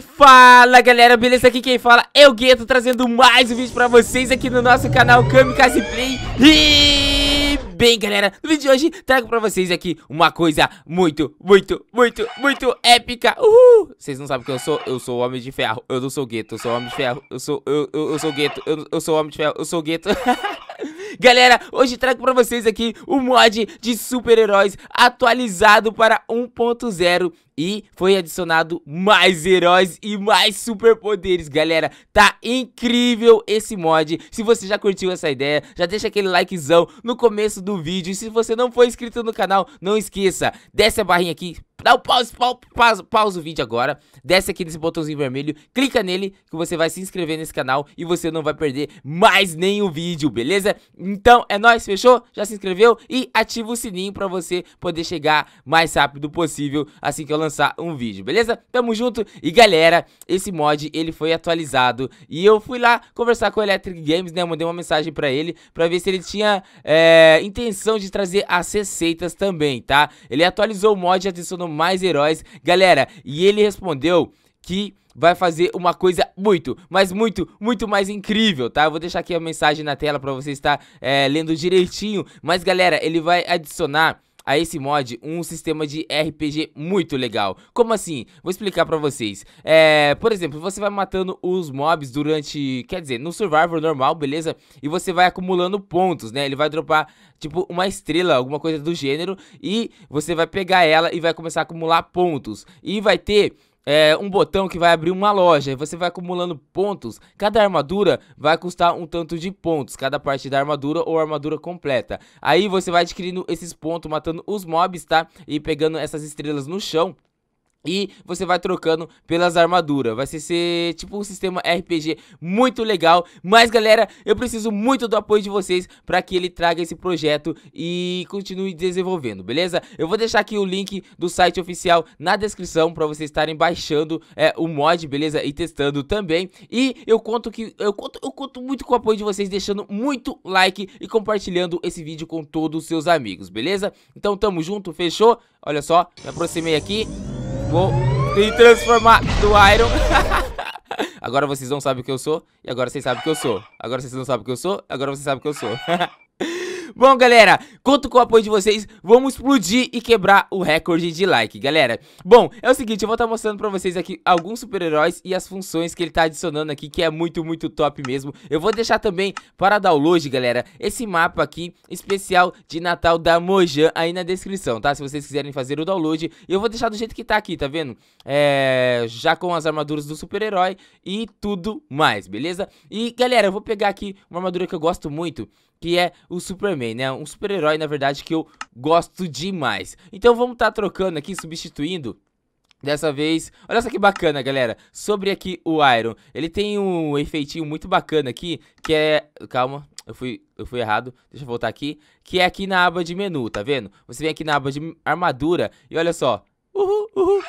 fala galera, beleza? Aqui quem fala é o Gueto, trazendo mais um vídeo pra vocês aqui no nosso canal Kamikaze Play E bem galera, no vídeo de hoje trago pra vocês aqui uma coisa muito, muito, muito, muito épica Uhul! Vocês não sabem que eu sou, eu sou o Homem de Ferro, eu não sou o Gueto, eu sou o Homem de Ferro Eu sou, eu, eu, eu sou o Gueto, eu, eu sou o Homem de Ferro, eu sou o Gueto Galera, hoje trago pra vocês aqui o mod de super-heróis atualizado para 1.0 e foi adicionado mais heróis e mais superpoderes, galera. Tá incrível esse mod. Se você já curtiu essa ideia, já deixa aquele likezão no começo do vídeo. E se você não for inscrito no canal, não esqueça, desce a barrinha aqui, Dá o um pause, pause, pause, pause o vídeo agora, desce aqui nesse botãozinho vermelho, clica nele que você vai se inscrever nesse canal e você não vai perder mais nenhum vídeo, beleza? Então é nóis, fechou? Já se inscreveu? E ativa o sininho pra você poder chegar mais rápido possível assim que eu lançar um vídeo, beleza? Tamo junto e galera, esse mod ele foi atualizado e eu fui lá conversar com o Electric Games, né? Eu mandei uma mensagem pra ele pra ver se ele tinha é, intenção de trazer as receitas também, tá? Ele atualizou o mod e adicionou mais heróis, galera. E ele respondeu que vai fazer uma coisa muito, mas muito, muito mais incrível, tá? Eu vou deixar aqui a mensagem na tela pra você estar é, lendo direitinho. Mas, galera, ele vai adicionar a esse mod um sistema de RPG muito legal. Como assim? Vou explicar pra vocês. É, por exemplo, você vai matando os mobs durante, quer dizer, no survival normal, beleza? E você vai acumulando pontos, né? Ele vai dropar, tipo, uma estrela, alguma coisa do gênero, e você vai pegar ela e vai começar a acumular pontos. E vai ter é, um botão que vai abrir uma loja. Você vai acumulando pontos. Cada armadura vai custar um tanto de pontos. Cada parte da armadura ou armadura completa. Aí você vai adquirindo esses pontos, matando os mobs, tá? E pegando essas estrelas no chão. E você vai trocando pelas armaduras. Vai ser, tipo um sistema RPG muito legal. Mas galera, eu preciso muito do apoio de vocês para que ele traga esse projeto e continue desenvolvendo, beleza? Eu vou deixar aqui o link do site oficial na descrição para vocês estarem baixando é, o mod, beleza? E testando também. E eu conto que eu conto, eu conto muito com o apoio de vocês, deixando muito like e compartilhando esse vídeo com todos os seus amigos, beleza? Então tamo junto, fechou? Olha só, me aproximei aqui. Vou me transformar do Iron. agora vocês não sabem o que eu sou. E agora vocês sabem o que eu sou. Agora vocês não sabem o que eu sou. Agora vocês sabem o que eu sou. Bom, galera, conto com o apoio de vocês. Vamos explodir e quebrar o recorde de like, galera. Bom, é o seguinte, eu vou estar tá mostrando pra vocês aqui alguns super-heróis e as funções que ele tá adicionando aqui, que é muito, muito top mesmo. Eu vou deixar também para download, galera, esse mapa aqui especial de Natal da Mojang aí na descrição, tá? Se vocês quiserem fazer o download, eu vou deixar do jeito que tá aqui, tá vendo? É... Já com as armaduras do super-herói e tudo mais, beleza? E, galera, eu vou pegar aqui uma armadura que eu gosto muito, que é o Superman, né? Um super-herói, na verdade, que eu gosto demais. Então vamos estar tá trocando aqui, substituindo Dessa vez, olha só que bacana, galera, sobre aqui o Iron, ele tem um efeitinho muito bacana aqui, que é, calma, eu fui, eu fui errado, deixa eu voltar aqui, que é aqui na aba de menu, tá vendo? Você vem aqui na aba de armadura e olha só, Uhul,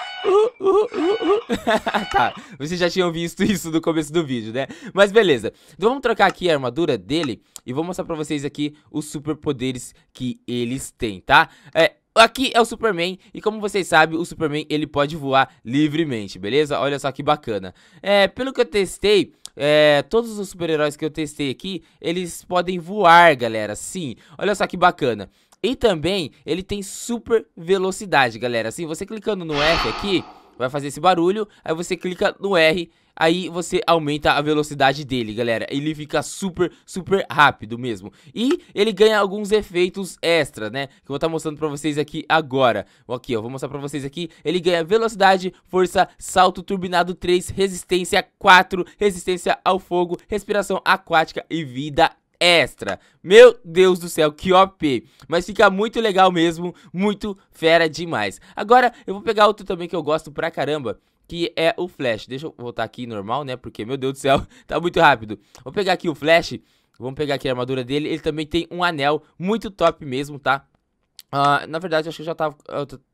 tá, vocês já tinham visto isso no começo do vídeo, né? Mas beleza. Então vamos trocar aqui a armadura dele e vou mostrar pra vocês aqui os superpoderes que eles têm, tá? É, Aqui é o Superman, e como vocês sabem, o Superman ele pode voar livremente, beleza? Olha só que bacana. É, pelo que eu testei, é, todos os super-heróis que eu testei aqui, eles podem voar, galera, sim. Olha só que bacana. E também ele tem super velocidade, galera. Assim, você clicando no F aqui, vai fazer esse barulho, aí você clica no R, aí você aumenta a velocidade dele, galera. Ele fica super, super rápido mesmo. E ele ganha alguns efeitos extra, né? Que eu vou estar tá mostrando pra vocês aqui agora. Aqui, ó, vou mostrar pra vocês aqui. Ele ganha velocidade, força, salto turbinado 3, resistência 4, resistência ao fogo, respiração aquática e vida extra. Meu Deus do céu, que OP. Mas fica muito legal mesmo, muito fera demais. Agora, eu vou pegar outro também que eu gosto pra caramba, que é o Flash. Deixa eu voltar aqui normal, né, porque, meu Deus do céu, tá muito rápido. Vou pegar aqui o Flash, vamos pegar aqui a armadura dele. Ele também tem um anel muito top mesmo, tá? Uh, na verdade, acho que eu já tava...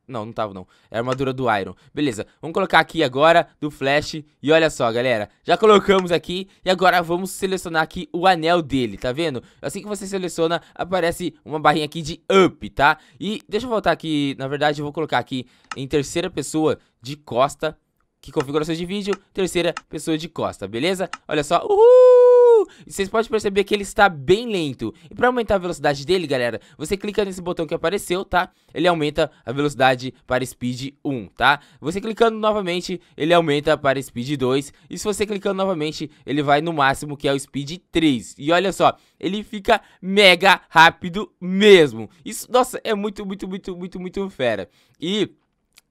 não, não tava não. É a armadura do Iron. Beleza, vamos colocar aqui agora do Flash. E olha só, galera. Já colocamos aqui e agora vamos selecionar aqui o anel dele, tá vendo? Assim que você seleciona, aparece uma barrinha aqui de up, tá? E deixa eu voltar aqui, na verdade, eu vou colocar aqui em terceira pessoa de costa. Que configuração de vídeo, terceira pessoa de costa, beleza? Olha só, uhul! E Vocês podem perceber que ele está bem lento. E para aumentar a velocidade dele, galera, você clica nesse botão que apareceu, tá? Ele aumenta a velocidade para Speed 1, tá? Você clicando novamente, ele aumenta para Speed 2. E se você clicando novamente, ele vai no máximo, que é o Speed 3. E olha só, ele fica mega rápido mesmo. Isso, nossa, é muito, muito, muito, muito, muito fera. E...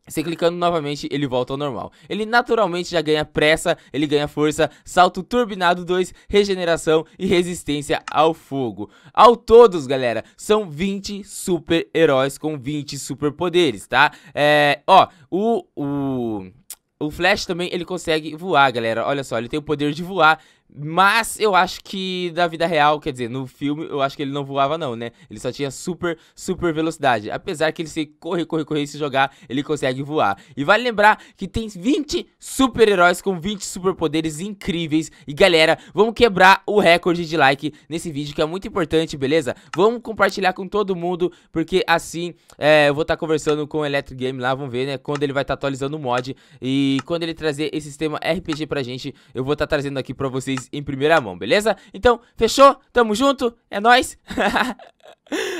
Você clicando novamente, ele volta ao normal. Ele naturalmente já ganha pressa, ele ganha força, salto turbinado 2, regeneração e resistência ao fogo. Ao todos, galera, são 20 super-heróis com 20 poderes tá? É, ó, o... o... O Flash também, ele consegue voar, galera. Olha só, ele tem o poder de voar mas eu acho que da vida real, quer dizer, no filme eu acho que ele não voava não, né? Ele só tinha super, super velocidade. Apesar que ele se correr, correr, correr e se jogar, ele consegue voar. E vale lembrar que tem 20 super-heróis com 20 superpoderes incríveis. E galera, vamos quebrar o recorde de like nesse vídeo que é muito importante, beleza? Vamos compartilhar com todo mundo, porque assim é, eu vou estar tá conversando com o Electric Game lá, vamos ver, né? Quando ele vai estar tá atualizando o mod e quando ele trazer esse sistema RPG pra gente, eu vou estar tá trazendo aqui pra vocês vocês em primeira mão, beleza? Então, fechou? Tamo junto? É nóis?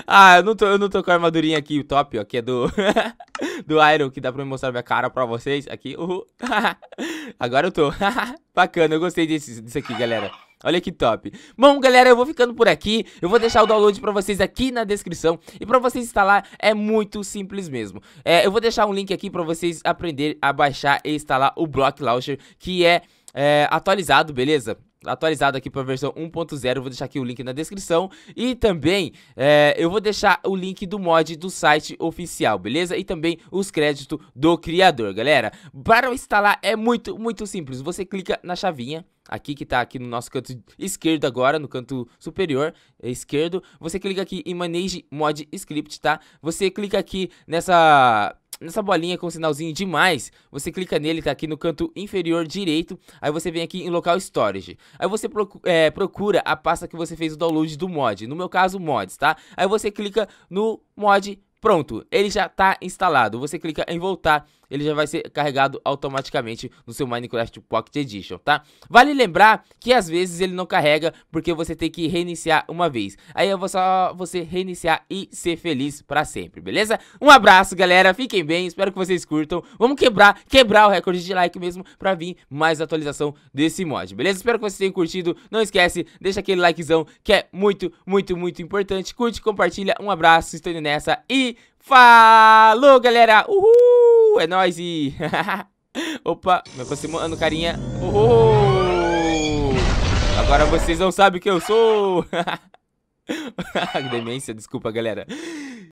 ah, eu não, tô, eu não tô com a armadurinha aqui, o top, ó, que é do, do Iron, que dá pra mostrar minha cara pra vocês aqui. Agora eu tô. Bacana, eu gostei desse, disso aqui, galera. Olha que top. Bom, galera, eu vou ficando por aqui. Eu vou deixar o download pra vocês aqui na descrição. E pra vocês instalar, é muito simples mesmo. É, eu vou deixar um link aqui pra vocês aprender a baixar e instalar o Block Launcher, que é... É, atualizado, beleza? atualizado aqui para a versão 1.0, vou deixar aqui o link na descrição e também é, eu vou deixar o link do mod do site oficial, beleza? E também os créditos do criador, galera. Para instalar é muito, muito simples, você clica na chavinha aqui que tá aqui no nosso canto esquerdo agora, no canto superior é, esquerdo, você clica aqui em Manage Mod Script, tá? Você clica aqui nessa nessa bolinha com um sinalzinho demais você clica nele, tá aqui no canto inferior direito, aí você vem aqui em local storage. Aí você é, procura a pasta que você fez o download do mod, no meu caso mods, tá? Aí você clica no mod Pronto, ele já está instalado. Você clica em voltar, ele já vai ser carregado automaticamente no seu Minecraft Pocket Edition, tá? Vale lembrar que às vezes ele não carrega porque você tem que reiniciar uma vez. Aí é só você reiniciar e ser feliz para sempre, beleza? Um abraço, galera. Fiquem bem, espero que vocês curtam. Vamos quebrar, quebrar o recorde de like mesmo para vir mais atualização desse mod, beleza? Espero que vocês tenham curtido. Não esquece, deixa aquele likezão que é muito, muito, muito importante. Curte, compartilha. Um abraço, estou indo nessa e e falou, galera. Uhul, é nóis e... Opa, me aproximando, carinha. Uhul. Agora vocês não sabem quem eu sou. Demência, desculpa, galera.